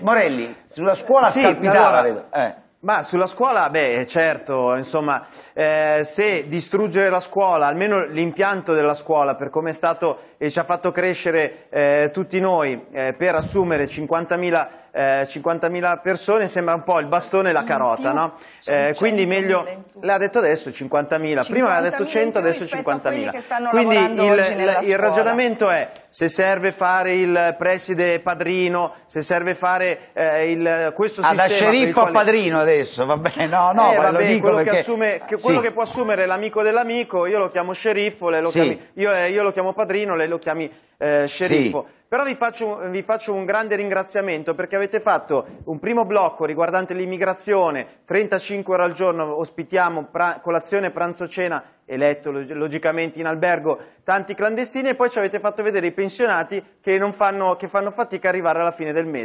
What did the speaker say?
Morelli, sulla eh, scuola sì, scalpitava, allora, eh. eh. Ma sulla scuola, beh, certo, insomma, eh, se distruggere la scuola, almeno l'impianto della scuola, per come è stato e ci ha fatto crescere eh, tutti noi, eh, per assumere 50.000 eh, 50.000 persone sembra un po' il bastone e la carota, no? Eh, quindi meglio, l'ha detto adesso 50.000, 50 prima aveva detto 100, adesso 50.000. Quindi il, il ragionamento è se serve fare il preside padrino, se serve fare eh, il, questo ah, sistema... Ah, da sceriffo quale... a padrino adesso, va bene, no, no, eh, ma vabbè, lo dico quello, perché... che, assume, che, quello sì. che può assumere l'amico dell'amico, io lo chiamo sceriffo, lo sì. chiami, io, eh, io, lo chiamo padrino, lei lo chiami eh, sceriffo. Sì. Però vi faccio, vi faccio, un grande ringraziamento perché avete fatto un primo blocco riguardante l'immigrazione, 35 ore al giorno ospitiamo pra, colazione, pranzo, cena eletto logicamente in albergo tanti clandestini e poi ci avete fatto vedere i pensionati che, fanno, che fanno fatica a arrivare alla fine del mese.